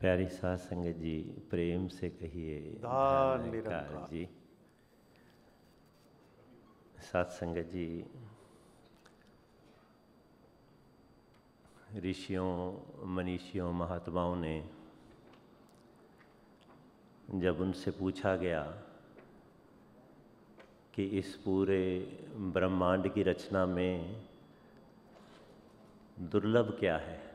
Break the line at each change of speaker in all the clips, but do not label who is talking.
प्यारी साध संगत जी प्रेम से कहिए जी साध संगत जी ऋषियों मनीषियों महात्माओं ने जब उनसे पूछा गया कि इस पूरे ब्रह्मांड की रचना में दुर्लभ क्या है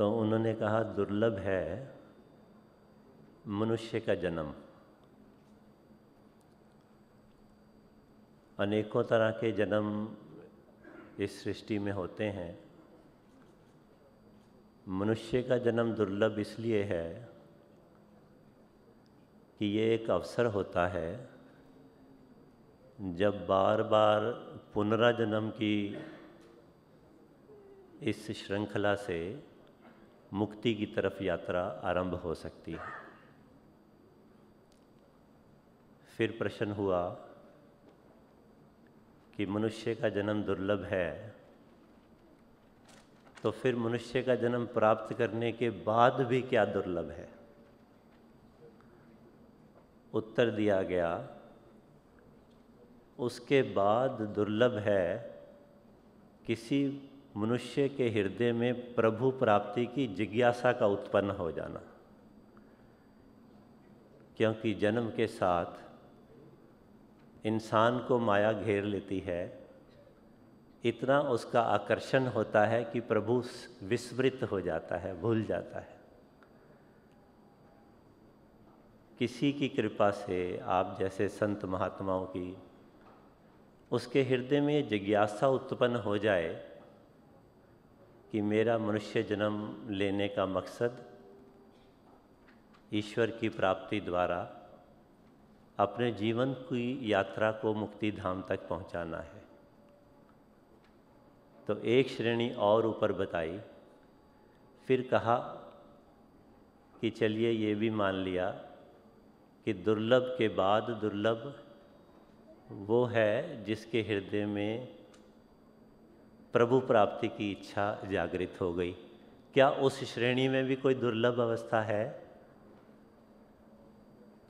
तो उन्होंने कहा दुर्लभ है मनुष्य का जन्म अनेकों तरह के जन्म इस सृष्टि में होते हैं मनुष्य का जन्म दुर्लभ इसलिए है कि ये एक अवसर होता है जब बार बार पुनराजन्म की इस श्रृंखला से मुक्ति की तरफ यात्रा आरंभ हो सकती है फिर प्रश्न हुआ कि मनुष्य का जन्म दुर्लभ है तो फिर मनुष्य का जन्म प्राप्त करने के बाद भी क्या दुर्लभ है उत्तर दिया गया उसके बाद दुर्लभ है किसी मनुष्य के हृदय में प्रभु प्राप्ति की जिज्ञासा का उत्पन्न हो जाना क्योंकि जन्म के साथ इंसान को माया घेर लेती है इतना उसका आकर्षण होता है कि प्रभु विस्मृत हो जाता है भूल जाता है किसी की कृपा से आप जैसे संत महात्माओं की उसके हृदय में जिज्ञासा उत्पन्न हो जाए कि मेरा मनुष्य जन्म लेने का मकसद ईश्वर की प्राप्ति द्वारा अपने जीवन की यात्रा को मुक्ति धाम तक पहुंचाना है तो एक श्रेणी और ऊपर बताई फिर कहा कि चलिए ये भी मान लिया कि दुर्लभ के बाद दुर्लभ वो है जिसके हृदय में प्रभु प्राप्ति की इच्छा जागृत हो गई क्या उस श्रेणी में भी कोई दुर्लभ अवस्था है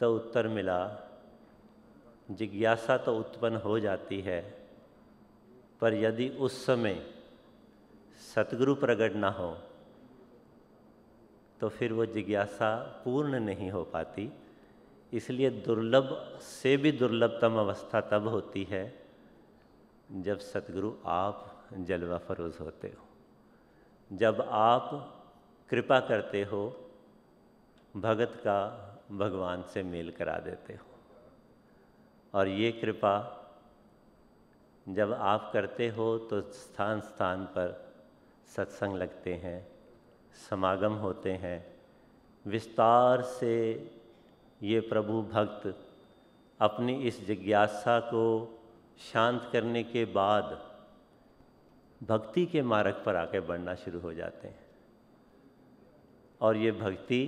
तो उत्तर मिला जिज्ञासा तो उत्पन्न हो जाती है पर यदि उस समय सतगुरु प्रकट ना हो तो फिर वो जिज्ञासा पूर्ण नहीं हो पाती इसलिए दुर्लभ से भी दुर्लभतम अवस्था तब होती है जब सतगुरु आप जलवा फरोज़ होते हो जब आप कृपा करते हो भगत का भगवान से मेल करा देते हो और ये कृपा जब आप करते हो तो स्थान स्थान पर सत्संग लगते हैं समागम होते हैं विस्तार से ये प्रभु भक्त अपनी इस जिज्ञासा को शांत करने के बाद भक्ति के मार्ग पर आके बढ़ना शुरू हो जाते हैं और ये भक्ति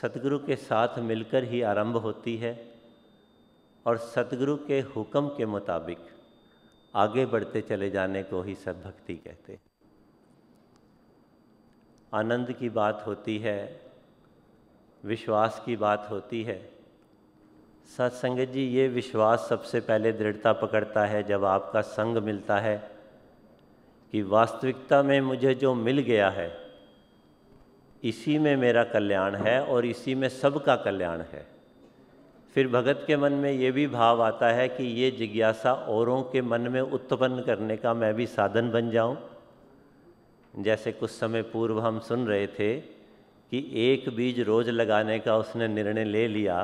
सतगुरु के साथ मिलकर ही आरंभ होती है और सतगुरु के हुक्म के मुताबिक आगे बढ़ते चले जाने को ही सब भक्ति कहते आनंद की बात होती है विश्वास की बात होती है सत्संगत जी ये विश्वास सबसे पहले दृढ़ता पकड़ता है जब आपका संग मिलता है कि वास्तविकता में मुझे जो मिल गया है इसी में मेरा कल्याण है और इसी में सबका कल्याण है फिर भगत के मन में ये भी भाव आता है कि ये जिज्ञासा औरों के मन में उत्पन्न करने का मैं भी साधन बन जाऊं जैसे कुछ समय पूर्व हम सुन रहे थे कि एक बीज रोज लगाने का उसने निर्णय ले लिया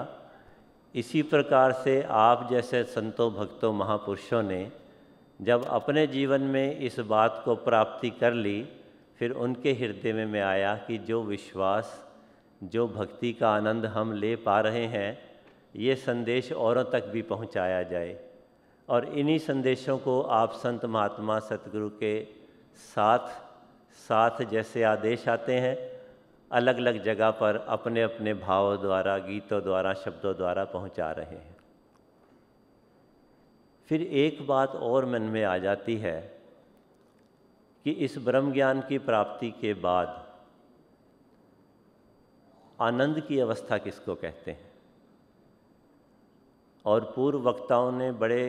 इसी प्रकार से आप जैसे संतों भक्तों महापुरुषों ने जब अपने जीवन में इस बात को प्राप्ति कर ली फिर उनके हृदय में मैं आया कि जो विश्वास जो भक्ति का आनंद हम ले पा रहे हैं ये संदेश औरों तक भी पहुंचाया जाए और इन्हीं संदेशों को आप संत महात्मा सतगुरु के साथ साथ जैसे आदेश आते हैं अलग अलग जगह पर अपने अपने भावों द्वारा गीतों द्वारा शब्दों द्वारा पहुंचा रहे हैं फिर एक बात और मन में आ जाती है कि इस ब्रह्म ज्ञान की प्राप्ति के बाद आनंद की अवस्था किसको कहते हैं और पूर्व वक्ताओं ने बड़े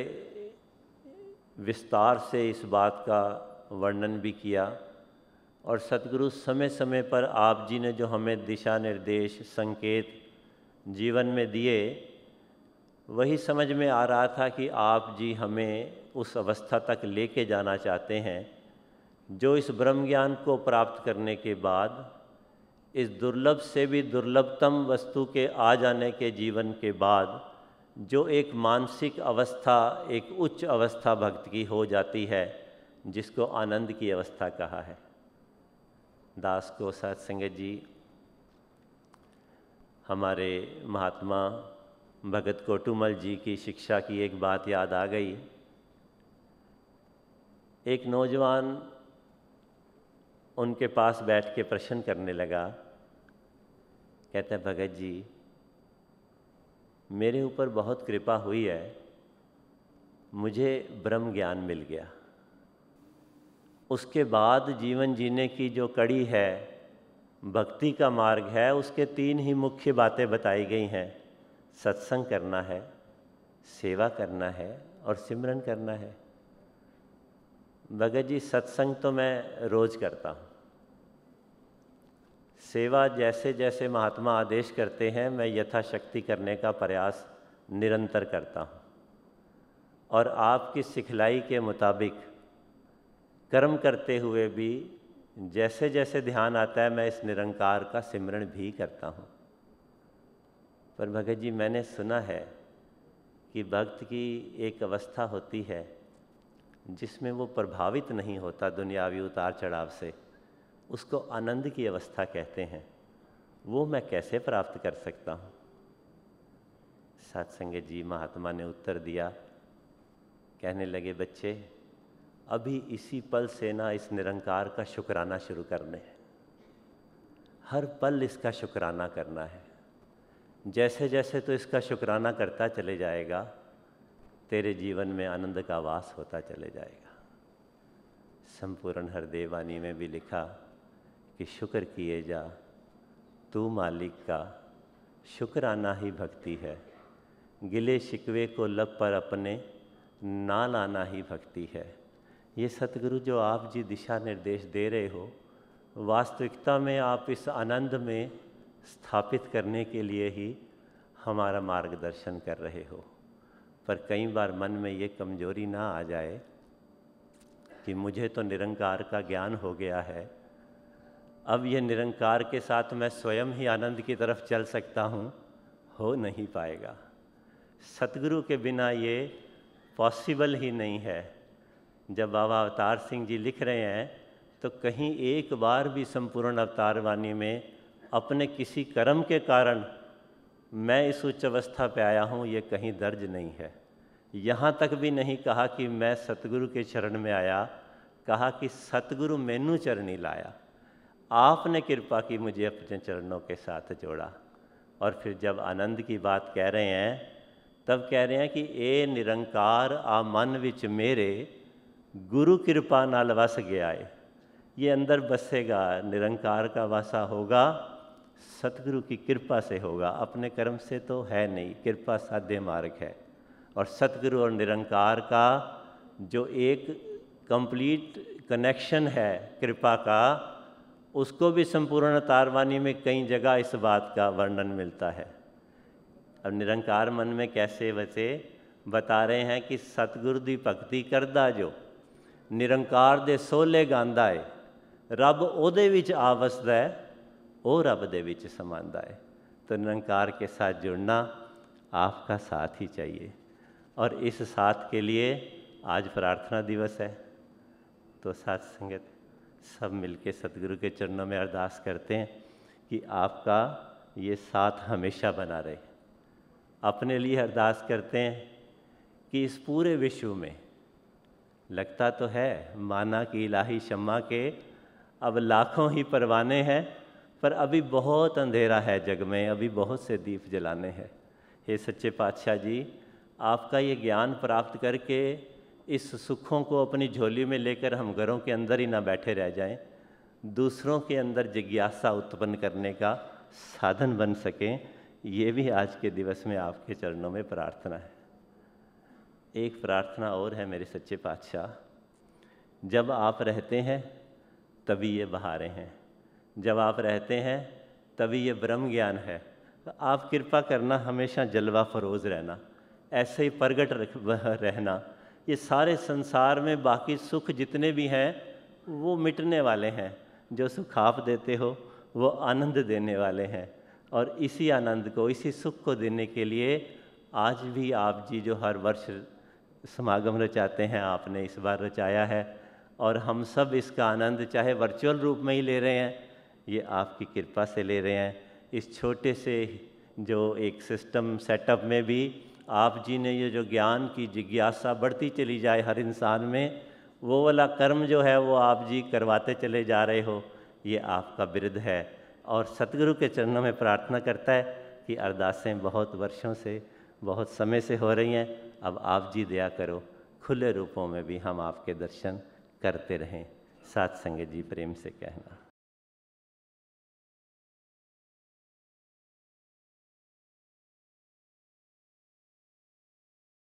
विस्तार से इस बात का वर्णन भी किया और सतगुरु समय समय पर आप जी ने जो हमें दिशा निर्देश संकेत जीवन में दिए वही समझ में आ रहा था कि आप जी हमें उस अवस्था तक लेके जाना चाहते हैं जो इस ब्रह्म ज्ञान को प्राप्त करने के बाद इस दुर्लभ से भी दुर्लभतम वस्तु के आ जाने के जीवन के बाद जो एक मानसिक अवस्था एक उच्च अवस्था भक्त की हो जाती है जिसको आनंद की अवस्था कहा है दास को सत्संग जी हमारे महात्मा भगत कोटुमल जी की शिक्षा की एक बात याद आ गई एक नौजवान उनके पास बैठ के प्रश्न करने लगा कहते हैं भगत जी मेरे ऊपर बहुत कृपा हुई है मुझे ब्रह्म ज्ञान मिल गया उसके बाद जीवन जीने की जो कड़ी है भक्ति का मार्ग है उसके तीन ही मुख्य बातें बताई गई हैं सत्संग करना है सेवा करना है और सिमरन करना है भगत जी सत्संग तो मैं रोज़ करता हूँ सेवा जैसे जैसे महात्मा आदेश करते हैं मैं यथाशक्ति करने का प्रयास निरंतर करता हूँ और आपकी सिखलाई के मुताबिक कर्म करते हुए भी जैसे जैसे ध्यान आता है मैं इस निरंकार का सिमरण भी करता हूँ पर भगत जी मैंने सुना है कि भक्त की एक अवस्था होती है जिसमें वो प्रभावित नहीं होता दुनियावी उतार चढ़ाव से उसको आनंद की अवस्था कहते हैं वो मैं कैसे प्राप्त कर सकता हूँ सत्संग जी महात्मा ने उत्तर दिया कहने लगे बच्चे अभी इसी पल से ना इस निरंकार का शुक्राना शुरू करने हैं हर पल इसका शुक्राना करना है जैसे जैसे तो इसका शुक्राना करता चले जाएगा तेरे जीवन में आनंद का वास होता चले जाएगा संपूर्ण हरदेवानी में भी लिखा कि शुक्र किए जा तू मालिक का शुक्राना ही भक्ति है गिले शिकवे को लब पर अपने ना लाना ही भक्ति है ये सतगुरु जो आप जी दिशा निर्देश दे रहे हो वास्तविकता में आप इस आनंद में स्थापित करने के लिए ही हमारा मार्गदर्शन कर रहे हो पर कई बार मन में ये कमजोरी ना आ जाए कि मुझे तो निरंकार का ज्ञान हो गया है अब ये निरंकार के साथ मैं स्वयं ही आनंद की तरफ चल सकता हूँ हो नहीं पाएगा सतगुरु के बिना ये पॉसिबल ही नहीं है जब बाबा अवतार सिंह जी लिख रहे हैं तो कहीं एक बार भी संपूर्ण अवतार वाणी में अपने किसी कर्म के कारण मैं इस उच्च अवस्था पे आया हूँ ये कहीं दर्ज नहीं है यहाँ तक भी नहीं कहा कि मैं सतगुरु के चरण में आया कहा कि सतगुरु मैनू चरणी लाया आपने कृपा की मुझे अपने चरणों के साथ जोड़ा और फिर जब आनंद की बात कह रहे हैं तब कह रहे हैं कि ए निरंकार आ मन विच मेरे गुरु कृपा नाल वस गया है ये अंदर बसेगा निरंकार का वासा होगा सतगुरु की कृपा से होगा अपने कर्म से तो है नहीं कृपा साध्य मार्ग है और सतगुरु और निरंकार का जो एक कंप्लीट कनेक्शन है कृपा का उसको भी संपूर्ण तारवानी में कई जगह इस बात का वर्णन मिलता है अब निरंकार मन में कैसे बचे बता रहे हैं कि सतगुरु दी भक्ति करदा जो निरंकार दे सोले ਗਾਉਂਦਾ है रब ओद ਵਿੱਚ ਆ है वो रब दे ਵਿੱਚ है तो निरंकार के साथ जुड़ना आपका साथ ही चाहिए और इस साथ के लिए आज प्रार्थना दिवस है तो साथ संगत सब मिलके सतगुरु के चरणों में अरदास करते हैं कि आपका ये साथ हमेशा बना रहे अपने लिए अरदास करते हैं कि इस पूरे विश्व में लगता तो है माना कि इलाही शम्मा के अब लाखों ही परवाने हैं पर अभी बहुत अंधेरा है जग में अभी बहुत से दीप जलाने हैं हे सच्चे पातशाह जी आपका ये ज्ञान प्राप्त करके इस सुखों को अपनी झोली में लेकर हम घरों के अंदर ही ना बैठे रह जाएं दूसरों के अंदर जिज्ञासा उत्पन्न करने का साधन बन सकें ये भी आज के दिवस में आपके चरणों में प्रार्थना है एक प्रार्थना और है मेरे सच्चे पातशाह जब आप रहते हैं तभी ये बहारें हैं जब आप रहते हैं तभी ये ब्रह्म ज्ञान है तो आप कृपा करना हमेशा जलवा फरोज रहना ऐसे ही प्रगट रहना ये सारे संसार में बाकी सुख जितने भी हैं वो मिटने वाले हैं जो सुख आप देते हो वो आनंद देने वाले हैं और इसी आनंद को इसी सुख को देने के लिए आज भी आप जी जो हर वर्ष समागम रचाते हैं आपने इस बार रचाया है और हम सब इसका आनंद चाहे वर्चुअल रूप में ही ले रहे हैं ये आपकी कृपा से ले रहे हैं इस छोटे से जो एक सिस्टम सेटअप में भी आप जी ने ये जो ज्ञान की जिज्ञासा बढ़ती चली जाए हर इंसान में वो वाला कर्म जो है वो आप जी करवाते चले जा रहे हो ये आपका बिरद है और सतगुरु के चरणों में प्रार्थना करता है कि अरदासें बहुत वर्षों से बहुत समय से हो रही हैं अब आप जी दया करो खुले रूपों में भी हम आपके दर्शन करते रहें सात संगत जी प्रेम से कहना